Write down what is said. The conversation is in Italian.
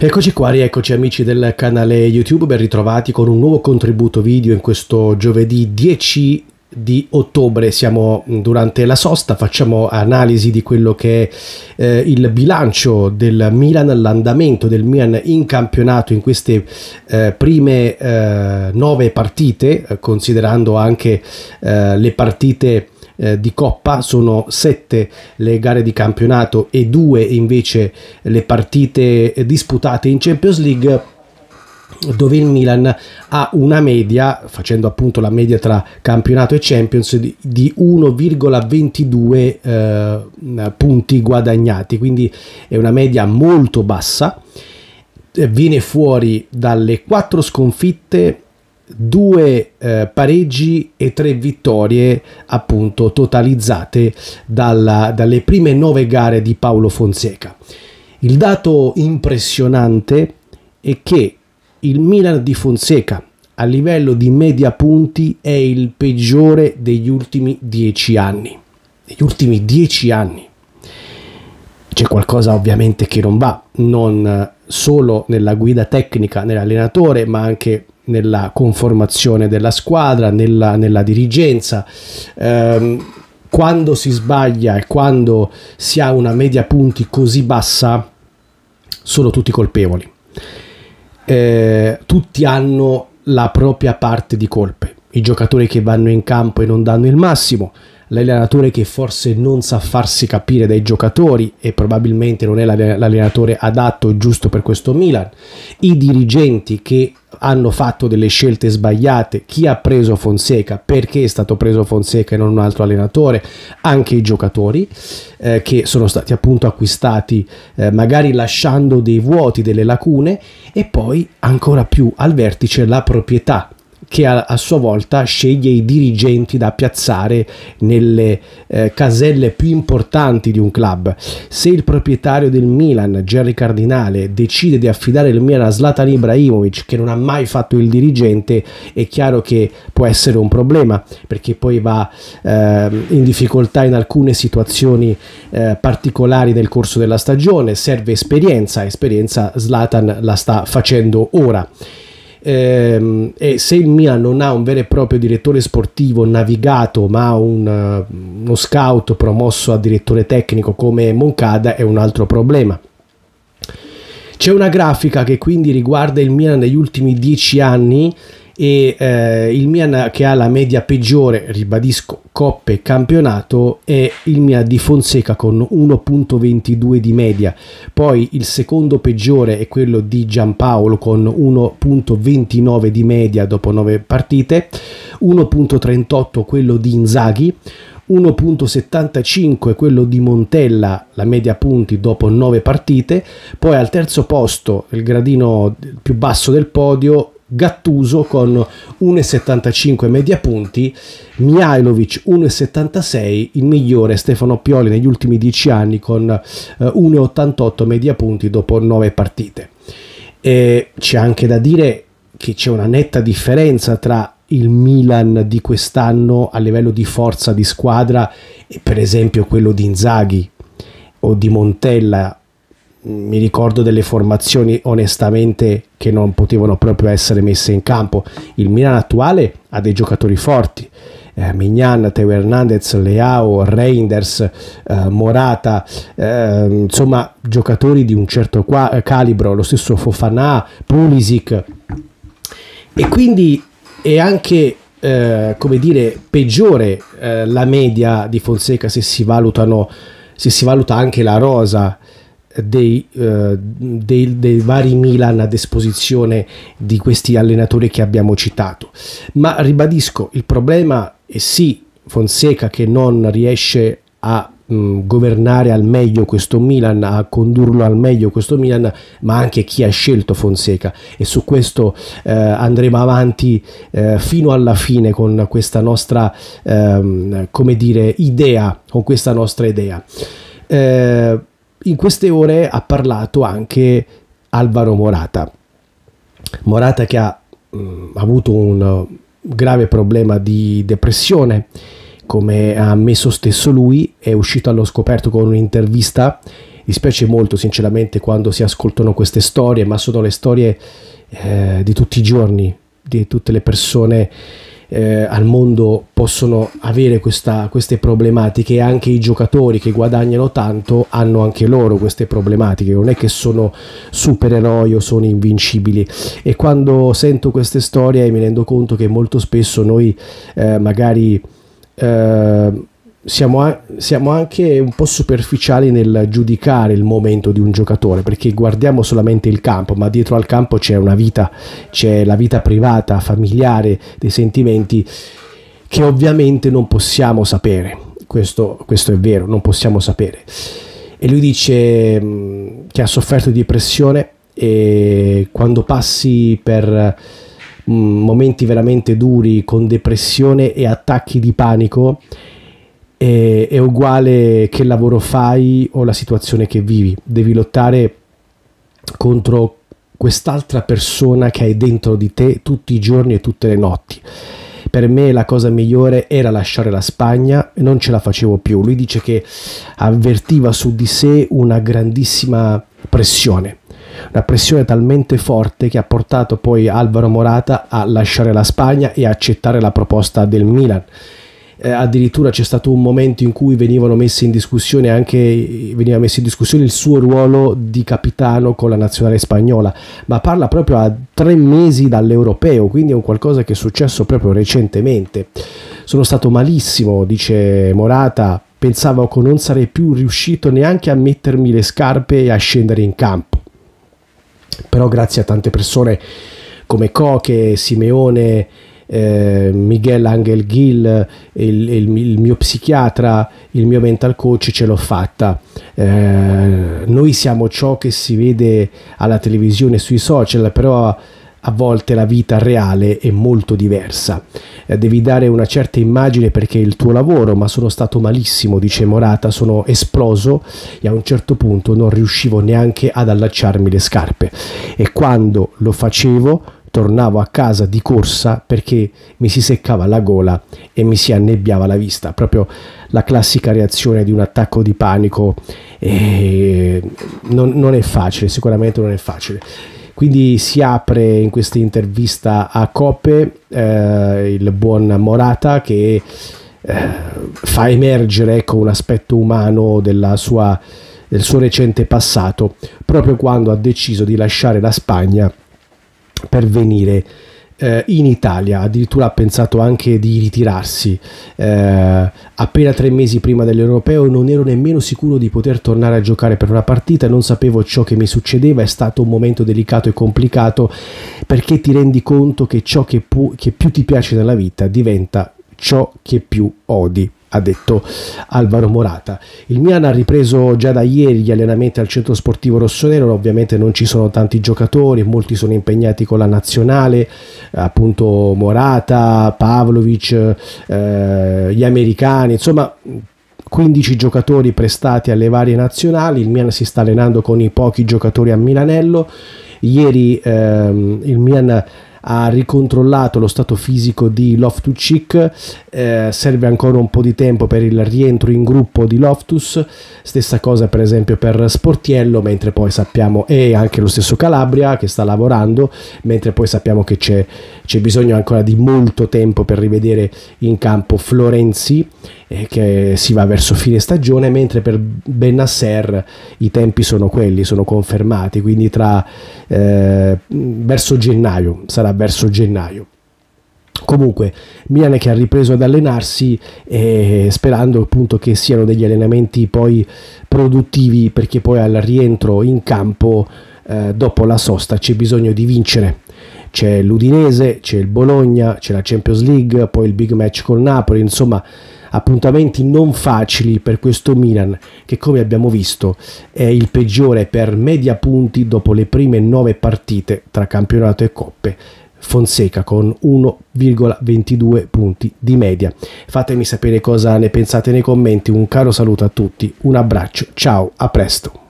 Eccoci qua, rieccoci amici del canale YouTube, ben ritrovati con un nuovo contributo video in questo giovedì 10 di ottobre siamo durante la sosta facciamo analisi di quello che è eh, il bilancio del Milan l'andamento del Milan in campionato in queste eh, prime eh, nove partite eh, considerando anche eh, le partite eh, di Coppa, sono sette le gare di campionato e due invece le partite disputate in Champions League dove il Milan ha una media, facendo appunto la media tra campionato e Champions, di, 1,22 eh, punti guadagnati, quindi è una media molto bassa, eh, viene fuori dalle quattro sconfitte due eh, pareggi e tre vittorie appunto totalizzate dalla, dalle prime nove gare di Paolo Fonseca. Il dato impressionante è che il Milan di Fonseca a livello di media punti è il peggiore degli ultimi dieci anni. Negli ultimi dieci anni c'è qualcosa ovviamente che non va, non solo nella guida tecnica, nell'allenatore, ma anche nella conformazione della squadra, nella, nella dirigenza. Eh, quando si sbaglia e quando si ha una media punti così bassa, sono tutti colpevoli. Eh, tutti hanno la propria parte di colpe. I giocatori che vanno in campo e non danno il massimo, l'allenatore che forse non sa farsi capire dai giocatori e probabilmente non è l'allenatore adatto e giusto per questo Milan, i dirigenti che hanno fatto delle scelte sbagliate, chi ha preso Fonseca, perché è stato preso Fonseca e non un altro allenatore, anche i giocatori eh, che sono stati appunto acquistati eh, magari lasciando dei vuoti, delle lacune e poi ancora più al vertice la proprietà che a, a, sua volta sceglie i dirigenti da piazzare nelle eh, caselle più importanti di un club. Se il proprietario del Milan, Gerry Cardinale, decide di affidare il Milan a Zlatan Ibrahimovic, che non ha mai fatto il dirigente, è chiaro che può essere un problema, perché poi va eh, in difficoltà in alcune situazioni eh, particolari nel corso della stagione, serve esperienza, esperienza Zlatan la sta facendo ora. Ehm, e se il Milan non ha un vero e proprio direttore sportivo navigato, ma un, eh, uno scout promosso a direttore tecnico come Moncada, è un altro problema. C'è una grafica che quindi riguarda il Milan negli ultimi dieci anni e eh, il Milan che ha la media peggiore, ribadisco, coppe e campionato è il Milan di Fonseca con 1.22 di media, poi il secondo peggiore è quello di Giampaolo con 1.29 di media dopo 9 partite, 1.38 quello di Inzaghi, 1.75 quello di Montella, la media punti dopo 9 partite, poi al terzo posto, il gradino più basso del podio, Gattuso con 1,75 media punti, Mihailovic 1,76, il migliore Stefano Pioli negli ultimi 10 anni con 1,88 eh, media punti dopo 9 partite. E c'è anche da dire che c'è una netta differenza tra il Milan di quest'anno a livello di forza di squadra e per esempio quello di Inzaghi o di Montella mi ricordo delle formazioni onestamente che non potevano proprio essere messe in campo. Il Milan attuale ha dei giocatori forti. Eh, Mignan, Teo Hernandez, Leao, Reinders, eh, Morata, eh, insomma giocatori di un certo qua- eh, calibro, lo stesso Fofana, Pulisic. E quindi è anche eh, come dire, peggiore eh, la media di Fonseca se si, valutano, se si valuta anche la rosa dei, eh, dei, dei, vari Milan a disposizione di questi allenatori che abbiamo citato. Ma ribadisco, il problema è sì Fonseca che non riesce a mh, mm, governare al meglio questo Milan, a condurlo al meglio questo Milan, ma anche chi ha scelto Fonseca e su questo eh, andremo avanti eh, fino alla fine con questa nostra, ehm, come dire, idea, con questa nostra idea. Eh, in queste ore ha parlato anche Alvaro Morata. Morata che ha mh, mm, avuto un grave problema di depressione, come ha ammesso stesso lui, è uscito allo scoperto con un'intervista. Dispiace molto sinceramente quando si ascoltano queste storie, ma sono le storie eh, di tutti i giorni, di tutte le persone eh, al mondo possono avere questa, queste problematiche e anche i giocatori che guadagnano tanto hanno anche loro queste problematiche, non è che sono supereroi o sono invincibili e quando sento queste storie mi rendo conto che molto spesso noi eh, magari... Eh, siamo, a, siamo, anche un po' superficiali nel giudicare il momento di un giocatore perché guardiamo solamente il campo, ma dietro al campo c'è una vita, c'è la vita privata, familiare, dei sentimenti che ovviamente non possiamo sapere. Questo, questo è vero, non possiamo sapere. E lui dice mm, che ha sofferto di depressione e quando passi per mm, momenti veramente duri con depressione e attacchi di panico è, è uguale che lavoro fai o la situazione che vivi, devi lottare contro quest'altra persona che hai dentro di te tutti i giorni e tutte le notti. Per me la cosa migliore era lasciare la Spagna, non ce la facevo più. Lui dice che avvertiva su di sé una grandissima pressione, una pressione talmente forte che ha portato poi Alvaro Morata a lasciare la Spagna e accettare la proposta del Milan eh, addirittura c'è stato un momento in cui venivano messi in discussione anche veniva messo in discussione il suo ruolo di capitano con la nazionale spagnola, ma parla proprio a tre mesi dall'europeo, quindi è un qualcosa che è successo proprio recentemente. Sono stato malissimo, dice Morata, pensavo che non sarei più riuscito neanche a mettermi le scarpe e a scendere in campo. Però grazie a tante persone come Coche, Simeone, eh, Miguel Angel Gil, il, il, il, mio psichiatra, il mio mental coach, ce l'ho fatta. Eh, noi siamo ciò che si vede alla televisione, sui social, però a volte la vita reale è molto diversa. Eh, devi dare una certa immagine perché è il tuo lavoro, ma sono stato malissimo, dice Morata, sono esploso e a un certo punto non riuscivo neanche ad allacciarmi le scarpe. E quando lo facevo tornavo a casa di corsa perché mi si seccava la gola e mi si annebbiava la vista, proprio la classica reazione di un attacco di panico eh, non, non è facile, sicuramente non è facile. Quindi si apre in questa intervista a Cope eh, il buon Morata che eh, fa emergere ecco, un aspetto umano sua, del suo recente passato proprio quando ha deciso di lasciare la Spagna pervenire eh, in Italia, addirittura ha pensato anche di ritirarsi eh, appena tre mesi prima dell'Europeo non ero nemmeno sicuro di poter tornare a giocare per una partita, non sapevo ciò che mi succedeva, è stato un momento delicato e complicato perché ti rendi conto che ciò che, pu- che più ti piace nella vita diventa ciò che più odi ha detto Alvaro Morata. Il Milan ha ripreso già da ieri gli allenamenti al centro sportivo rossonero, ovviamente non ci sono tanti giocatori, molti sono impegnati con la nazionale, appunto Morata, Pavlovic, eh, gli americani, insomma 15 giocatori prestati alle varie nazionali, il Milan si sta allenando con i pochi giocatori a Milanello, ieri ehm, il Milan ha ricontrollato lo stato fisico di Loftus-Cheek, eh, serve ancora un po' di tempo per il rientro in gruppo di Loftus, stessa cosa per esempio per Sportiello, mentre poi sappiamo, e anche lo stesso Calabria che sta lavorando, mentre poi sappiamo che c'è, c'è bisogno ancora di molto tempo per rivedere in campo Florenzi eh, che si va verso fine stagione, mentre per Benasser i tempi sono quelli, sono confermati, quindi tra, eh, verso gennaio sarà sarà verso gennaio. Comunque, Milan che ha ripreso ad allenarsi eh, sperando appunto che siano degli allenamenti poi produttivi perché poi al rientro in campo eh, dopo la sosta c'è bisogno di vincere. C'è l'Udinese, c'è il Bologna, c'è la Champions League, poi il big match con Napoli, insomma appuntamenti non facili per questo Milan che come abbiamo visto è il peggiore per media punti dopo le prime nove partite tra campionato e coppe Fonseca con 1,22 punti di media. Fatemi sapere cosa ne pensate nei commenti, un caro saluto a tutti, un abbraccio, ciao, a presto.